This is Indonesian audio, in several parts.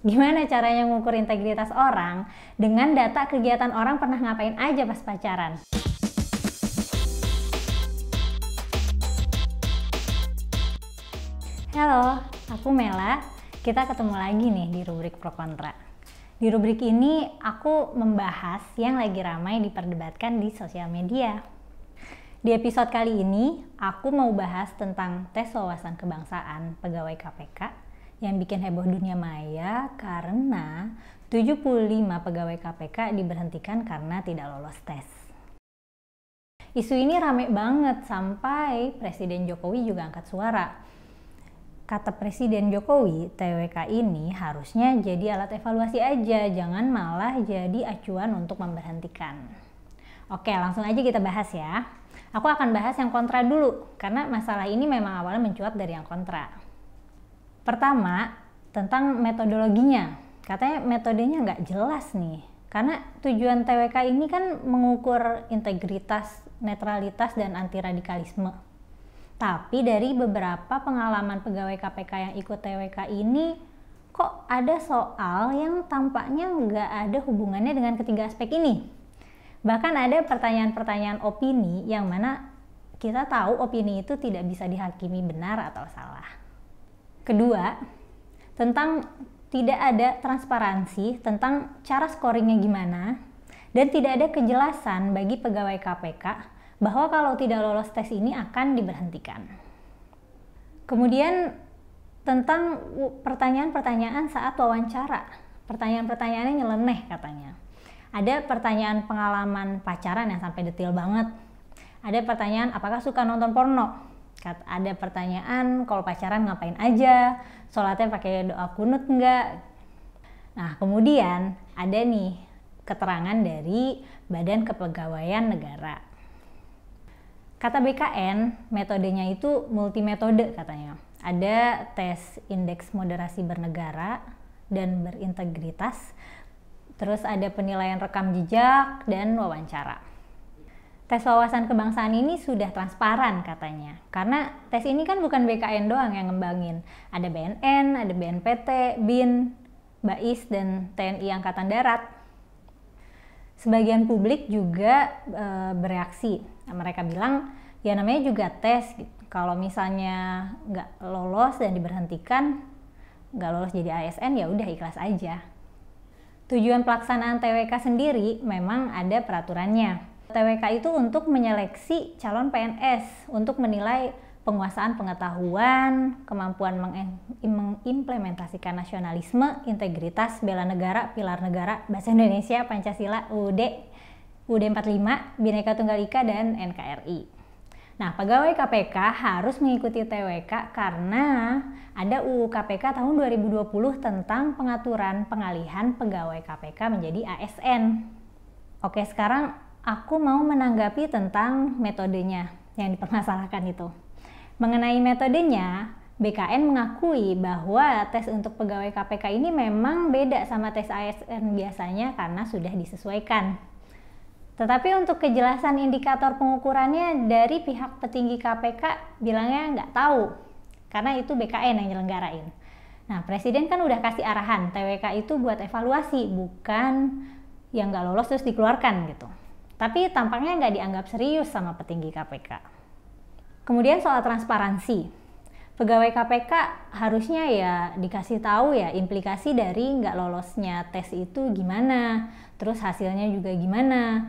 Gimana caranya mengukur integritas orang dengan data kegiatan orang pernah ngapain aja pas pacaran? Halo, aku Mela. Kita ketemu lagi nih di rubrik pro kontra. Di rubrik ini aku membahas yang lagi ramai diperdebatkan di sosial media. Di episode kali ini, aku mau bahas tentang tes wawasan kebangsaan pegawai KPK yang bikin heboh dunia maya karena 75 pegawai KPK diberhentikan karena tidak lolos tes. Isu ini rame banget sampai Presiden Jokowi juga angkat suara. Kata Presiden Jokowi, TWK ini harusnya jadi alat evaluasi aja, jangan malah jadi acuan untuk memberhentikan. Oke, langsung aja kita bahas ya. Aku akan bahas yang kontra dulu, karena masalah ini memang awalnya mencuat dari yang kontra. Pertama, tentang metodologinya. Katanya metodenya nggak jelas nih. Karena tujuan TWK ini kan mengukur integritas, netralitas, dan anti radikalisme. Tapi dari beberapa pengalaman pegawai KPK yang ikut TWK ini, kok ada soal yang tampaknya nggak ada hubungannya dengan ketiga aspek ini. Bahkan ada pertanyaan-pertanyaan opini yang mana kita tahu opini itu tidak bisa dihakimi benar atau salah. Kedua, tentang tidak ada transparansi tentang cara scoringnya gimana dan tidak ada kejelasan bagi pegawai KPK bahwa kalau tidak lolos tes ini akan diberhentikan. Kemudian tentang pertanyaan-pertanyaan saat wawancara. Pertanyaan-pertanyaannya nyeleneh katanya. Ada pertanyaan pengalaman pacaran yang sampai detail banget. Ada pertanyaan apakah suka nonton porno? ada pertanyaan kalau pacaran ngapain aja sholatnya pakai doa kunut enggak nah kemudian ada nih keterangan dari Badan Kepegawaian Negara kata BKN metodenya itu multimetode katanya ada tes indeks moderasi bernegara dan berintegritas terus ada penilaian rekam jejak dan wawancara tes wawasan kebangsaan ini sudah transparan katanya. Karena tes ini kan bukan BKN doang yang ngembangin. Ada BNN, ada BNPT, BIN, BAIS, dan TNI Angkatan Darat. Sebagian publik juga e, bereaksi. Nah, mereka bilang, ya namanya juga tes. Gitu. Kalau misalnya nggak lolos dan diberhentikan, nggak lolos jadi ASN ya udah ikhlas aja. Tujuan pelaksanaan TWK sendiri memang ada peraturannya, TWK itu untuk menyeleksi calon PNS untuk menilai penguasaan pengetahuan, kemampuan mengimplementasikan nasionalisme, integritas, bela negara, pilar negara, bahasa Indonesia, Pancasila, UUD, UUD 45, Bhinneka Tunggal Ika, dan NKRI. Nah, pegawai KPK harus mengikuti TWK karena ada UU KPK tahun 2020 tentang pengaturan pengalihan pegawai KPK menjadi ASN. Oke, sekarang aku mau menanggapi tentang metodenya yang dipermasalahkan itu. Mengenai metodenya, BKN mengakui bahwa tes untuk pegawai KPK ini memang beda sama tes ASN biasanya karena sudah disesuaikan. Tetapi untuk kejelasan indikator pengukurannya dari pihak petinggi KPK bilangnya nggak tahu karena itu BKN yang nyelenggarain. Nah, Presiden kan udah kasih arahan TWK itu buat evaluasi, bukan yang nggak lolos terus dikeluarkan gitu tapi tampaknya nggak dianggap serius sama petinggi KPK. Kemudian soal transparansi, pegawai KPK harusnya ya dikasih tahu ya implikasi dari nggak lolosnya tes itu gimana, terus hasilnya juga gimana.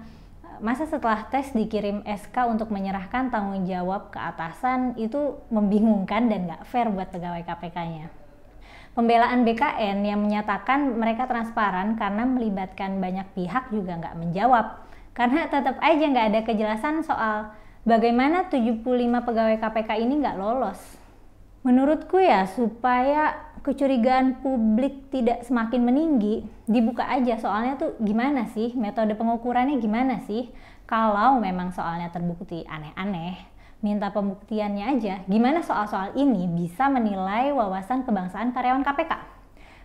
Masa setelah tes dikirim SK untuk menyerahkan tanggung jawab ke atasan itu membingungkan dan nggak fair buat pegawai KPK-nya pembelaan BKN yang menyatakan mereka transparan karena melibatkan banyak pihak juga nggak menjawab. Karena tetap aja nggak ada kejelasan soal bagaimana 75 pegawai KPK ini nggak lolos. Menurutku ya, supaya kecurigaan publik tidak semakin meninggi, dibuka aja soalnya tuh gimana sih, metode pengukurannya gimana sih, kalau memang soalnya terbukti aneh-aneh, minta pembuktiannya aja, gimana soal-soal ini bisa menilai wawasan kebangsaan karyawan KPK.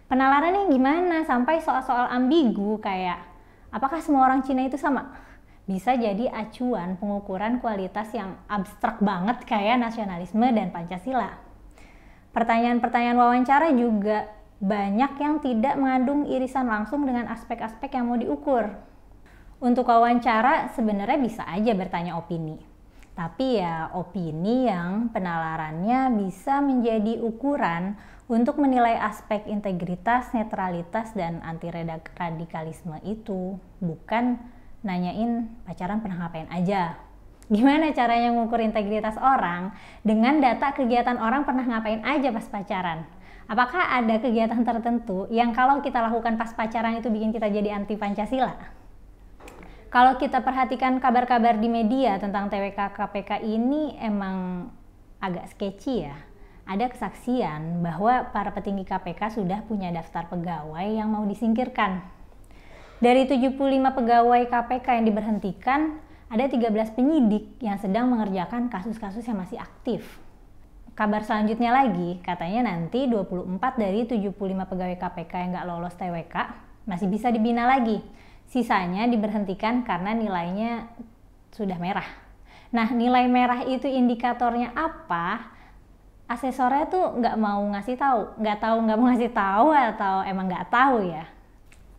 Penalarannya gimana sampai soal-soal ambigu kayak apakah semua orang Cina itu sama? bisa jadi acuan pengukuran kualitas yang abstrak banget kayak nasionalisme dan Pancasila. Pertanyaan-pertanyaan wawancara juga banyak yang tidak mengandung irisan langsung dengan aspek-aspek yang mau diukur. Untuk wawancara sebenarnya bisa aja bertanya opini. Tapi ya opini yang penalarannya bisa menjadi ukuran untuk menilai aspek integritas, netralitas, dan anti radikalisme itu, bukan nanyain pacaran pernah ngapain aja. Gimana caranya mengukur integritas orang dengan data kegiatan orang pernah ngapain aja pas pacaran? Apakah ada kegiatan tertentu yang kalau kita lakukan pas pacaran itu bikin kita jadi anti Pancasila? Kalau kita perhatikan kabar-kabar di media tentang TWK KPK ini emang agak sketchy ya ada kesaksian bahwa para petinggi KPK sudah punya daftar pegawai yang mau disingkirkan dari 75 pegawai KPK yang diberhentikan, ada 13 penyidik yang sedang mengerjakan kasus-kasus yang masih aktif. Kabar selanjutnya lagi, katanya nanti 24 dari 75 pegawai KPK yang nggak lolos TWK masih bisa dibina lagi. Sisanya diberhentikan karena nilainya sudah merah. Nah, nilai merah itu indikatornya apa? Asesornya tuh nggak mau ngasih tahu, nggak tahu nggak mau ngasih tahu atau emang nggak tahu ya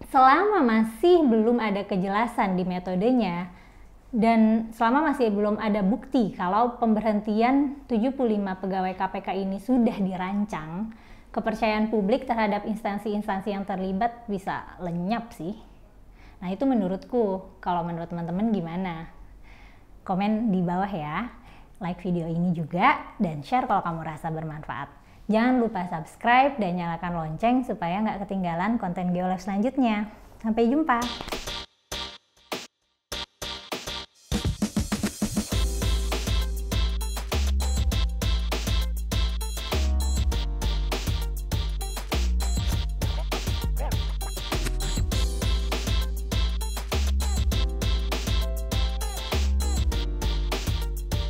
selama masih belum ada kejelasan di metodenya dan selama masih belum ada bukti kalau pemberhentian 75 pegawai KPK ini sudah dirancang, kepercayaan publik terhadap instansi-instansi yang terlibat bisa lenyap sih. Nah, itu menurutku. Kalau menurut teman-teman gimana? Komen di bawah ya. Like video ini juga dan share kalau kamu rasa bermanfaat. Jangan lupa subscribe dan nyalakan lonceng supaya nggak ketinggalan konten Geolab selanjutnya. Sampai jumpa!